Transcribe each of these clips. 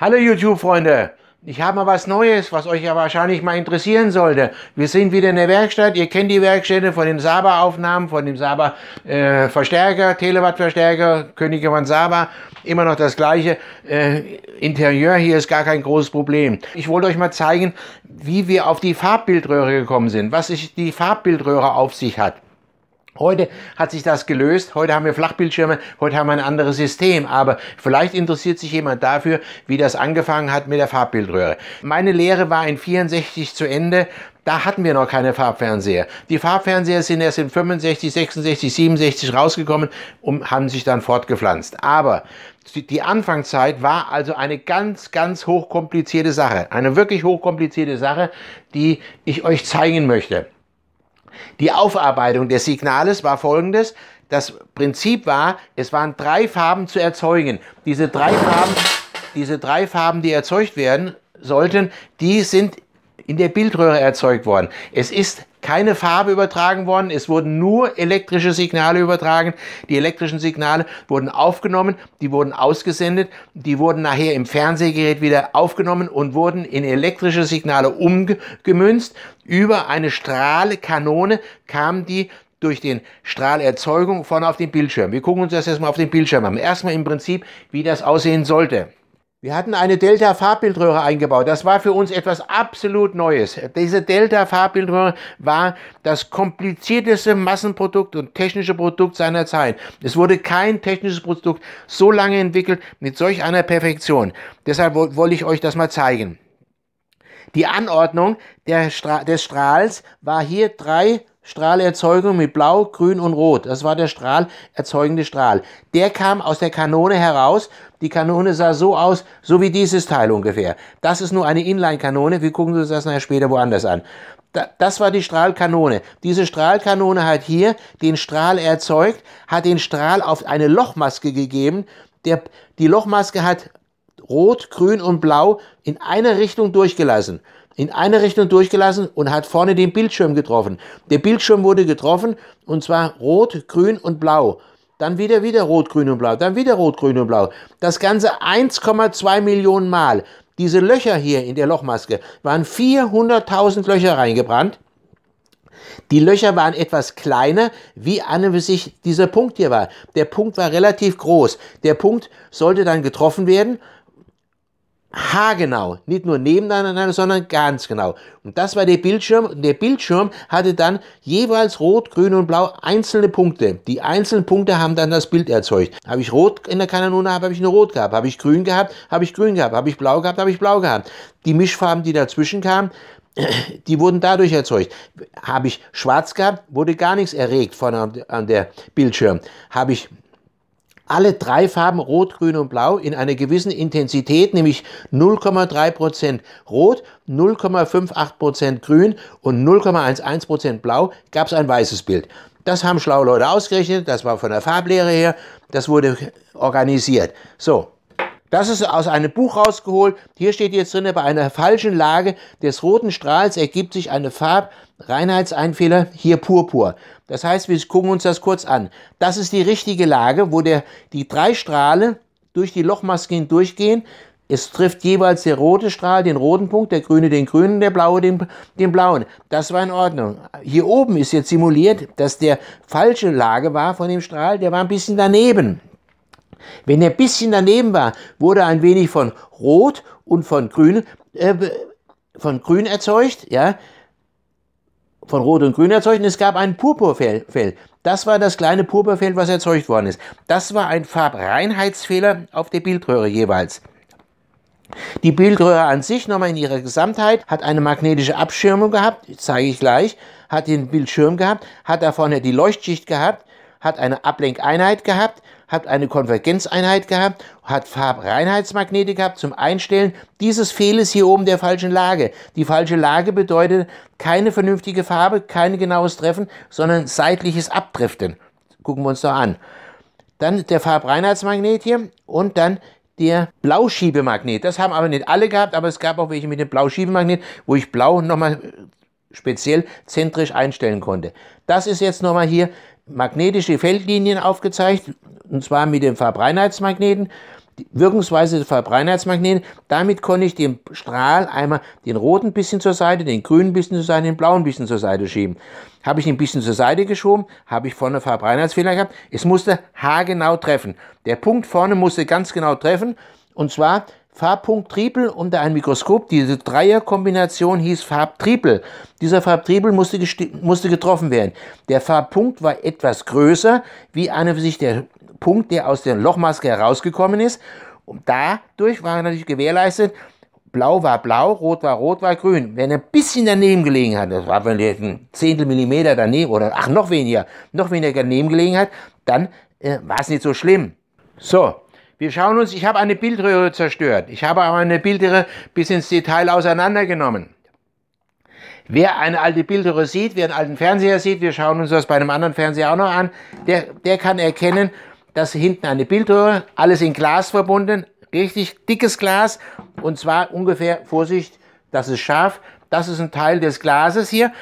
Hallo YouTube-Freunde, ich habe mal was Neues, was euch ja wahrscheinlich mal interessieren sollte. Wir sind wieder in der Werkstatt, ihr kennt die Werkstätte von den Saba-Aufnahmen, von dem Saba-Verstärker, äh, Telewatt-Verstärker, Könige von Saba, immer noch das gleiche. Äh, Interieur hier ist gar kein großes Problem. Ich wollte euch mal zeigen, wie wir auf die Farbbildröhre gekommen sind, was sich die Farbbildröhre auf sich hat. Heute hat sich das gelöst, heute haben wir Flachbildschirme, heute haben wir ein anderes System, aber vielleicht interessiert sich jemand dafür, wie das angefangen hat mit der Farbbildröhre. Meine Lehre war in 64 zu Ende, da hatten wir noch keine Farbfernseher. Die Farbfernseher sind erst in 65, 66, 67 rausgekommen und haben sich dann fortgepflanzt. Aber die Anfangszeit war also eine ganz, ganz hochkomplizierte Sache. Eine wirklich hochkomplizierte Sache, die ich euch zeigen möchte. Die Aufarbeitung des Signales war folgendes. Das Prinzip war, es waren drei Farben zu erzeugen. Diese drei Farben, diese drei Farben, die erzeugt werden sollten, die sind in der Bildröhre erzeugt worden. Es ist keine Farbe übertragen worden, es wurden nur elektrische Signale übertragen. Die elektrischen Signale wurden aufgenommen, die wurden ausgesendet, die wurden nachher im Fernsehgerät wieder aufgenommen und wurden in elektrische Signale umgemünzt. Über eine Strahlkanone kam die durch den Strahlerzeugung vorne auf den Bildschirm. Wir gucken uns das erstmal auf den Bildschirm an. Erstmal im Prinzip, wie das aussehen sollte. Wir hatten eine Delta-Farbbildröhre eingebaut. Das war für uns etwas absolut Neues. Diese Delta-Farbbildröhre war das komplizierteste Massenprodukt und technische Produkt seiner Zeit. Es wurde kein technisches Produkt so lange entwickelt mit solch einer Perfektion. Deshalb wollte ich euch das mal zeigen. Die Anordnung Stra des Strahls war hier drei Strahlerzeugung mit Blau, Grün und Rot. Das war der Strahl, erzeugende Strahl. Der kam aus der Kanone heraus. Die Kanone sah so aus, so wie dieses Teil ungefähr. Das ist nur eine Inline-Kanone. Wir gucken uns das nachher später woanders an. Das war die Strahlkanone. Diese Strahlkanone hat hier den Strahl erzeugt, hat den Strahl auf eine Lochmaske gegeben. Der, die Lochmaske hat Rot, Grün und Blau in einer Richtung durchgelassen. In eine Richtung durchgelassen und hat vorne den Bildschirm getroffen. Der Bildschirm wurde getroffen und zwar Rot, Grün und Blau. Dann wieder, wieder Rot, Grün und Blau. Dann wieder Rot, Grün und Blau. Das Ganze 1,2 Millionen Mal. Diese Löcher hier in der Lochmaske waren 400.000 Löcher reingebrannt. Die Löcher waren etwas kleiner, wie an und für sich dieser Punkt hier war. Der Punkt war relativ groß. Der Punkt sollte dann getroffen werden haargenau, nicht nur nebeneinander, sondern ganz genau. Und das war der Bildschirm. Und der Bildschirm hatte dann jeweils rot, grün und blau einzelne Punkte. Die einzelnen Punkte haben dann das Bild erzeugt. Habe ich rot in der Kanone, habe ich nur rot gehabt. Habe ich grün gehabt, habe ich grün gehabt. Habe ich blau gehabt, habe ich blau gehabt. Die Mischfarben, die dazwischen kamen, die wurden dadurch erzeugt. Habe ich schwarz gehabt, wurde gar nichts erregt von an der Bildschirm. Habe ich alle drei Farben Rot, Grün und Blau in einer gewissen Intensität, nämlich 0,3% Rot, 0,58% Grün und 0,11% Blau, gab es ein weißes Bild. Das haben schlaue Leute ausgerechnet, das war von der Farblehre her, das wurde organisiert. So, das ist aus einem Buch rausgeholt. Hier steht jetzt drin, bei einer falschen Lage des roten Strahls ergibt sich eine Farbreinheitseinfehler, hier Purpur. Das heißt, wir gucken uns das kurz an. Das ist die richtige Lage, wo der, die drei Strahle durch die Lochmaske hindurchgehen. Es trifft jeweils der rote Strahl den roten Punkt, der grüne den grünen, der blaue den, den blauen. Das war in Ordnung. Hier oben ist jetzt simuliert, dass der falsche Lage war von dem Strahl, der war ein bisschen daneben. Wenn er ein bisschen daneben war, wurde ein wenig von Rot und von Grün, äh, von Grün erzeugt, ja, von Rot und Grün erzeugt und es gab ein Purpurfell. Das war das kleine Purpurfeld, was erzeugt worden ist. Das war ein Farbreinheitsfehler auf der Bildröhre jeweils. Die Bildröhre an sich, nochmal in ihrer Gesamtheit, hat eine magnetische Abschirmung gehabt, zeige ich gleich, hat den Bildschirm gehabt, hat da vorne die Leuchtschicht gehabt, hat eine Ablenkeinheit gehabt, hat eine Konvergenzeinheit gehabt, hat Farbreinheitsmagnete gehabt zum Einstellen. Dieses Fehles hier oben der falschen Lage. Die falsche Lage bedeutet keine vernünftige Farbe, kein genaues Treffen, sondern seitliches Abdriften. Gucken wir uns da an. Dann der Farbreinheitsmagnet hier und dann der Blauschiebemagnet. Das haben aber nicht alle gehabt, aber es gab auch welche mit dem Blauschiebemagnet, wo ich blau nochmal äh, speziell zentrisch einstellen konnte. Das ist jetzt nochmal hier magnetische Feldlinien aufgezeigt, und zwar mit dem Verbreinheitsmagneten. Wirkungsweise des Verbreinheitsmagneten. Damit konnte ich den Strahl einmal den roten bisschen zur Seite, den grünen bisschen zur Seite, den blauen bisschen zur Seite schieben. Habe ich ihn ein bisschen zur Seite geschoben, habe ich vorne Verbreinheitsfehler gehabt. Es musste haargenau treffen. Der Punkt vorne musste ganz genau treffen. Und zwar farbpunkt Farbpunkttriebel unter ein Mikroskop. Diese Dreierkombination hieß Farbtriebel. Dieser Farbtriebel musste, musste getroffen werden. Der Farbpunkt war etwas größer, wie an sich der Punkt, der aus der Lochmaske herausgekommen ist. Und dadurch war natürlich gewährleistet, blau war blau, rot war rot, war grün. Wenn ein bisschen daneben gelegen hat, das war vielleicht ein Zehntel Millimeter daneben oder ach, noch weniger, noch weniger daneben gelegen hat, dann äh, war es nicht so schlimm. So, wir schauen uns, ich habe eine Bildröhre zerstört. Ich habe auch eine Bildröhre bis ins Detail auseinandergenommen. Wer eine alte Bildröhre sieht, wer einen alten Fernseher sieht, wir schauen uns das bei einem anderen Fernseher auch noch an, der, der kann erkennen, dass hinten eine Bildröhre, alles in Glas verbunden, richtig dickes Glas und zwar ungefähr, Vorsicht, das ist scharf, das ist ein Teil des Glases hier,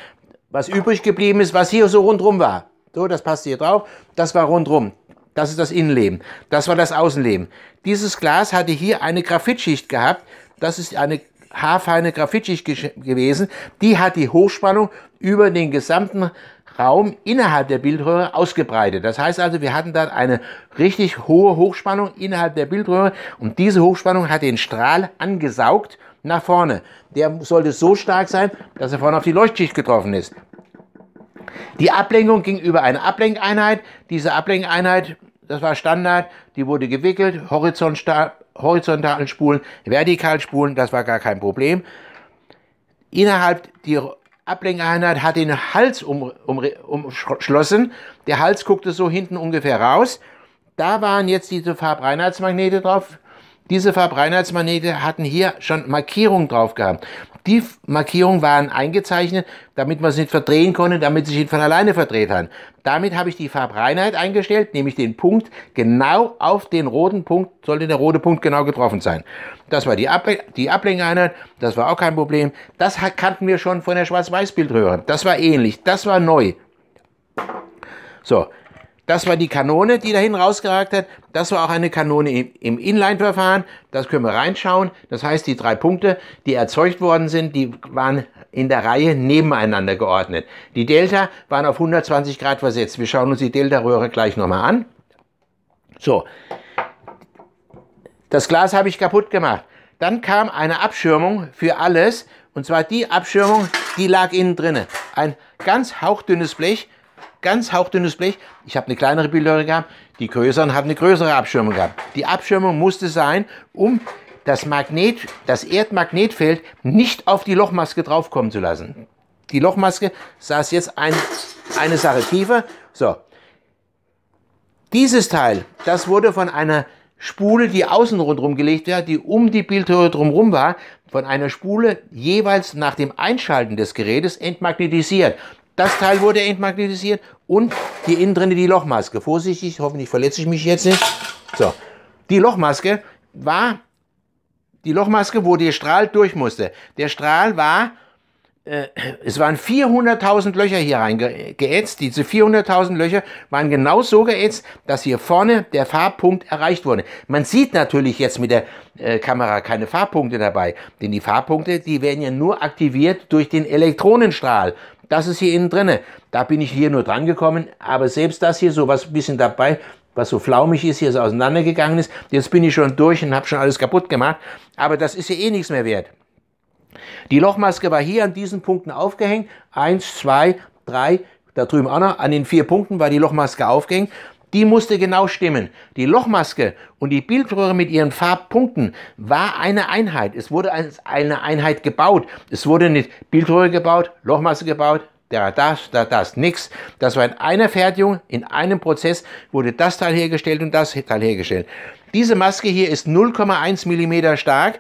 was übrig geblieben ist, was hier so rundrum war. So, das passt hier drauf, das war rundrum. Das ist das Innenleben. Das war das Außenleben. Dieses Glas hatte hier eine Graphitschicht gehabt. Das ist eine haarfeine Graphitschicht gewesen. Die hat die Hochspannung über den gesamten Raum innerhalb der Bildröhre ausgebreitet. Das heißt also, wir hatten dann eine richtig hohe Hochspannung innerhalb der Bildröhre und diese Hochspannung hat den Strahl angesaugt nach vorne. Der sollte so stark sein, dass er vorne auf die Leuchtschicht getroffen ist. Die Ablenkung ging über eine Ablenkeinheit. Diese Ablenkeinheit das war Standard, die wurde gewickelt, horizontal, horizontalen Spulen, vertikal Spulen, das war gar kein Problem. Innerhalb die Ablenkeinheit hat den Hals um, um, umschlossen, der Hals guckte so hinten ungefähr raus. Da waren jetzt diese Farbreinheitsmagnete drauf, diese Verbrennheitsmagnete hatten hier schon Markierungen drauf gehabt. Die Markierungen waren eingezeichnet, damit man sie nicht verdrehen konnte, damit sie sich nicht von alleine verdreht haben. Damit habe ich die Farbreinheit eingestellt, nämlich den Punkt genau auf den roten Punkt, sollte der rote Punkt genau getroffen sein. Das war die, Able die Ablenkeinheit, das war auch kein Problem. Das kannten wir schon von der Schwarz-Weiß-Bildröhre. Das war ähnlich, das war neu. So, das war die Kanone, die dahin rausgeragt hat. Das war auch eine Kanone im Inline-Verfahren. Das können wir reinschauen. Das heißt, die drei Punkte, die erzeugt worden sind, die waren in der Reihe nebeneinander geordnet. Die Delta waren auf 120 Grad versetzt. Wir schauen uns die Delta-Röhre gleich nochmal an. So. Das Glas habe ich kaputt gemacht. Dann kam eine Abschirmung für alles. Und zwar die Abschirmung, die lag innen drinne. Ein ganz hauchdünnes Blech ganz hauchdünnes Blech. Ich habe eine kleinere Bildröhre gehabt, die größeren haben eine größere Abschirmung gehabt. Die Abschirmung musste sein, um das Magnet, das Erdmagnetfeld nicht auf die Lochmaske draufkommen zu lassen. Die Lochmaske saß jetzt ein, eine Sache tiefer. So. Dieses Teil, das wurde von einer Spule, die außen rundherum gelegt war, die um die Bildhöhe drumherum war, von einer Spule jeweils nach dem Einschalten des Gerätes entmagnetisiert. Das Teil wurde entmagnetisiert und hier innen drin die Lochmaske. Vorsichtig, hoffentlich verletze ich mich jetzt nicht. So, die Lochmaske war die Lochmaske, wo der Strahl durch musste. Der Strahl war, äh, es waren 400.000 Löcher hier reingeätzt. Diese 400.000 Löcher waren genau so geätzt, dass hier vorne der Farbpunkt erreicht wurde. Man sieht natürlich jetzt mit der äh, Kamera keine Farbpunkte dabei, denn die Farbpunkte, die werden ja nur aktiviert durch den Elektronenstrahl, das ist hier innen drinne. Da bin ich hier nur dran gekommen, aber selbst das hier, so was ein bisschen dabei, was so flaumig ist, hier ist auseinandergegangen ist. Jetzt bin ich schon durch und habe schon alles kaputt gemacht. Aber das ist ja eh nichts mehr wert. Die Lochmaske war hier an diesen Punkten aufgehängt. Eins, zwei, drei, da drüben auch noch. An den vier Punkten war die Lochmaske aufgehängt die musste genau stimmen. Die Lochmaske und die Bildröhre mit ihren Farbpunkten war eine Einheit. Es wurde als eine Einheit gebaut. Es wurde nicht Bildröhre gebaut, Lochmaske gebaut, da das, da das, nix. Das war in einer Fertigung, in einem Prozess wurde das Teil hergestellt und das Teil hergestellt. Diese Maske hier ist 0,1 mm stark.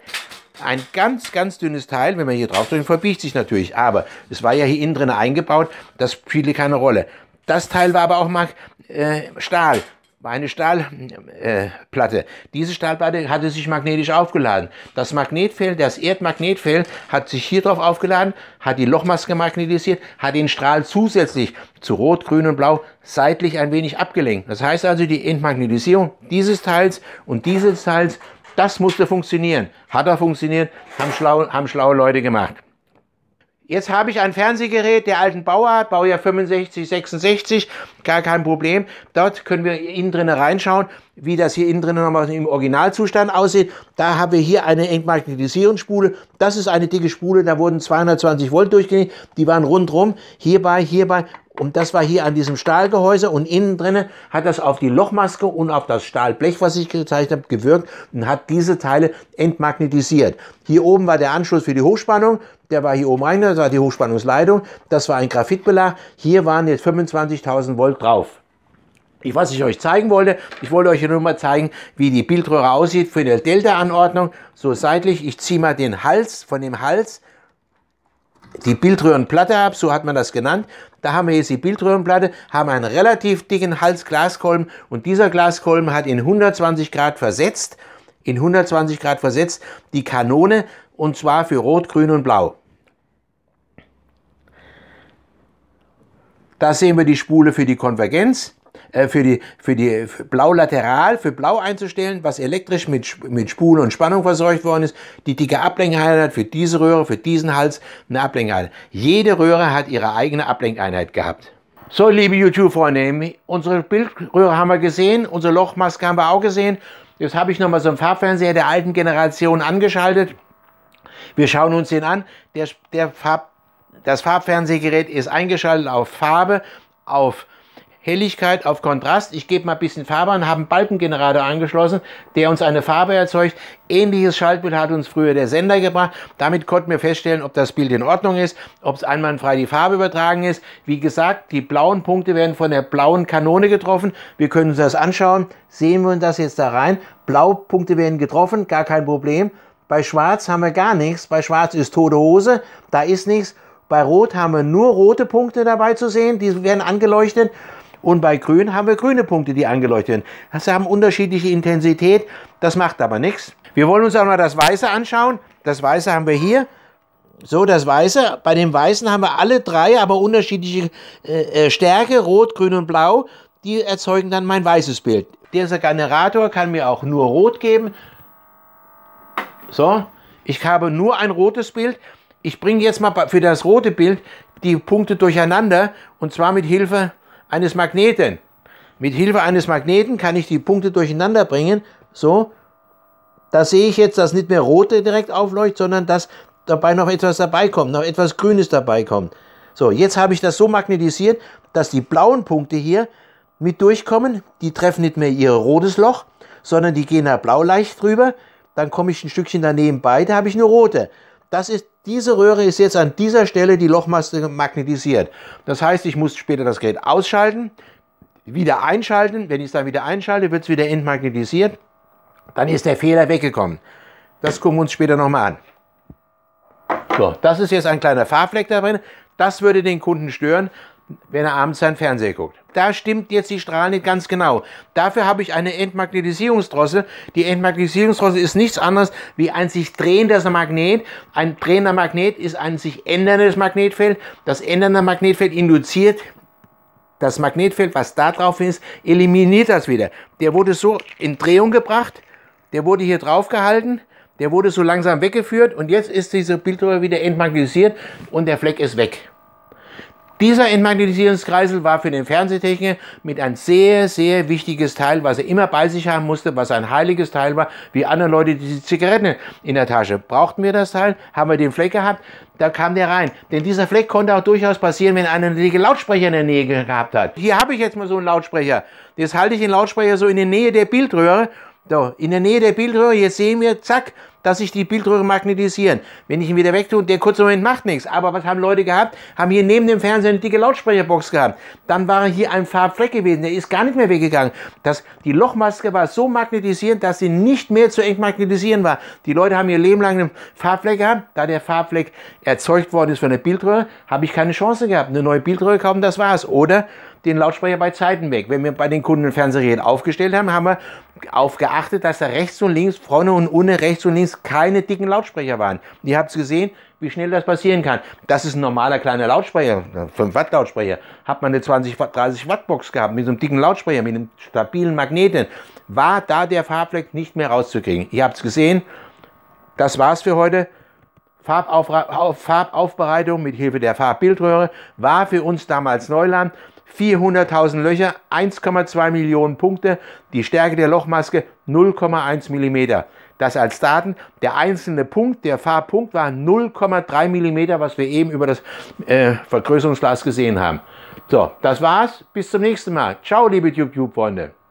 Ein ganz, ganz dünnes Teil, wenn man hier drauf drückt, verbiegt sich natürlich. Aber es war ja hier innen drin eingebaut, das spielte keine Rolle. Das Teil war aber auch mal äh, Stahl, war eine Stahlplatte. Äh, Diese Stahlplatte hatte sich magnetisch aufgeladen. Das Magnetfeld, das Erdmagnetfeld, hat sich hier drauf aufgeladen, hat die Lochmaske magnetisiert, hat den Strahl zusätzlich zu Rot, Grün und Blau seitlich ein wenig abgelenkt. Das heißt also, die Entmagnetisierung dieses Teils und dieses Teils, das musste funktionieren. Hat er funktioniert, haben, schlau, haben schlaue Leute gemacht. Jetzt habe ich ein Fernsehgerät der alten Bauart, Baujahr 65, 66, gar kein Problem. Dort können wir innen drinnen reinschauen, wie das hier innen drinnen nochmal im Originalzustand aussieht. Da haben wir hier eine Entmagnetisierungsspule. Das ist eine dicke Spule, da wurden 220 Volt durchgelegt, die waren rundrum. Hierbei, hierbei und das war hier an diesem Stahlgehäuse und innen drinne hat das auf die Lochmaske und auf das Stahlblech, was ich gezeigt habe, gewirkt und hat diese Teile entmagnetisiert. Hier oben war der Anschluss für die Hochspannung, der war hier oben rein, das war die Hochspannungsleitung, das war ein Graphitbelag, hier waren jetzt 25.000 Volt drauf. Ich, was ich euch zeigen wollte, ich wollte euch nur mal zeigen, wie die Bildröhre aussieht für eine Delta-Anordnung, so seitlich. Ich ziehe mal den Hals von dem Hals die Bildröhrenplatte ab, so hat man das genannt. Da haben wir jetzt die Bildröhrenplatte, haben einen relativ dicken Halsglaskolben und dieser Glaskolben hat in 120 Grad versetzt, in 120 Grad versetzt, die Kanone und zwar für Rot, Grün und Blau. Da sehen wir die Spule für die Konvergenz. Äh, für die, für die für Blau lateral, für Blau einzustellen, was elektrisch mit, mit Spule und Spannung versorgt worden ist. Die dicke Ablenkeinheit hat für diese Röhre, für diesen Hals eine Ablenkeinheit. Jede Röhre hat ihre eigene Ablenkeinheit gehabt. So, liebe YouTube-Freunde, unsere Bildröhre haben wir gesehen, unsere Lochmaske haben wir auch gesehen. Jetzt habe ich nochmal so einen Farbfernseher der alten Generation angeschaltet. Wir schauen uns den an. Der, der Farb, das Farbfernsehgerät ist eingeschaltet auf Farbe, auf Farbe. Helligkeit auf Kontrast. Ich gebe mal ein bisschen Farbe an, habe einen Balkengenerator angeschlossen, der uns eine Farbe erzeugt. Ähnliches Schaltbild hat uns früher der Sender gebracht. Damit konnten wir feststellen, ob das Bild in Ordnung ist, ob es einwandfrei die Farbe übertragen ist. Wie gesagt, die blauen Punkte werden von der blauen Kanone getroffen. Wir können uns das anschauen. Sehen wir uns das jetzt da rein. Punkte werden getroffen, gar kein Problem. Bei Schwarz haben wir gar nichts. Bei Schwarz ist tote Hose, da ist nichts. Bei Rot haben wir nur rote Punkte dabei zu sehen, die werden angeleuchtet und bei grün haben wir grüne Punkte, die angeleuchtet werden. Das haben unterschiedliche Intensität, das macht aber nichts. Wir wollen uns auch mal das Weiße anschauen. Das Weiße haben wir hier. So, das Weiße. Bei dem Weißen haben wir alle drei, aber unterschiedliche äh, äh Stärke, Rot, Grün und Blau. Die erzeugen dann mein weißes Bild. Dieser Generator kann mir auch nur Rot geben. So, ich habe nur ein rotes Bild. Ich bringe jetzt mal für das rote Bild die Punkte durcheinander und zwar mit Hilfe eines Magneten. Mit Hilfe eines Magneten kann ich die Punkte durcheinander bringen, so, da sehe ich jetzt, dass nicht mehr rote direkt aufleuchtet, sondern dass dabei noch etwas dabei kommt, noch etwas Grünes dabei kommt. So, jetzt habe ich das so magnetisiert, dass die blauen Punkte hier mit durchkommen. Die treffen nicht mehr ihr rotes Loch, sondern die gehen da blau leicht drüber. Dann komme ich ein Stückchen daneben bei, da habe ich eine rote das ist, diese Röhre ist jetzt an dieser Stelle die Lochmasse magnetisiert. Das heißt, ich muss später das Gerät ausschalten, wieder einschalten. Wenn ich es dann wieder einschalte, wird es wieder entmagnetisiert. Dann ist der Fehler weggekommen. Das gucken wir uns später nochmal an. So, das ist jetzt ein kleiner Fahrfleck da drin. Das würde den Kunden stören wenn er abends seinen Fernseher guckt. Da stimmt jetzt die Strahlen nicht ganz genau. Dafür habe ich eine Entmagnetisierungsdrossel. Die Entmagnetisierungsdrossel ist nichts anderes wie ein sich drehendes Magnet. Ein drehender Magnet ist ein sich änderndes Magnetfeld. Das ändernde Magnetfeld induziert das Magnetfeld, was da drauf ist, eliminiert das wieder. Der wurde so in Drehung gebracht, der wurde hier drauf gehalten, der wurde so langsam weggeführt und jetzt ist diese Bildröhre wieder entmagnetisiert und der Fleck ist weg. Dieser Entmagnetisierungskreisel war für den Fernsehtechniker mit ein sehr, sehr wichtiges Teil, was er immer bei sich haben musste, was ein heiliges Teil war, wie andere Leute diese Zigaretten in der Tasche. Brauchten wir das Teil? Haben wir den Fleck gehabt? Da kam der rein. Denn dieser Fleck konnte auch durchaus passieren, wenn einer einen Lautsprecher in der Nähe gehabt hat. Hier habe ich jetzt mal so einen Lautsprecher. Jetzt halte ich den Lautsprecher so in der Nähe der Bildröhre. So, in der Nähe der Bildröhre, jetzt sehen wir, zack, dass sich die Bildröhre magnetisieren. Wenn ich ihn wieder weg wegtue, der kurze Moment macht nichts. Aber was haben Leute gehabt? Haben hier neben dem Fernseher eine dicke Lautsprecherbox gehabt. Dann war hier ein Farbfleck gewesen. Der ist gar nicht mehr weggegangen. Das, die Lochmaske war so magnetisierend, dass sie nicht mehr zu eng magnetisieren war. Die Leute haben ihr Leben lang einen Farbfleck gehabt. Da der Farbfleck erzeugt worden ist von der Bildröhre, habe ich keine Chance gehabt. Eine neue Bildröhre kaufen, das war's. Oder den Lautsprecher bei Zeiten weg. Wenn wir bei den Kunden Fernseher aufgestellt haben, haben wir aufgeachtet, dass da rechts und links, vorne und unten, rechts und links keine dicken Lautsprecher waren. Ihr habt es gesehen, wie schnell das passieren kann. Das ist ein normaler kleiner Lautsprecher, 5 äh, Watt Lautsprecher. Hat man eine 20 Watt, 30 Watt Box gehabt mit so einem dicken Lautsprecher, mit einem stabilen Magneten, war da der Farbfleck nicht mehr rauszukriegen. Ihr habt es gesehen. Das war's für heute. Farbauf Farbaufbereitung mit Hilfe der Farbbildröhre war für uns damals Neuland. 400.000 Löcher, 1,2 Millionen Punkte, die Stärke der Lochmaske 0,1 Millimeter das als Daten der einzelne Punkt, der Farbpunkt war 0,3 mm, was wir eben über das äh, Vergrößerungsglas gesehen haben. So, das war's. Bis zum nächsten Mal. Ciao, liebe YouTube-Freunde.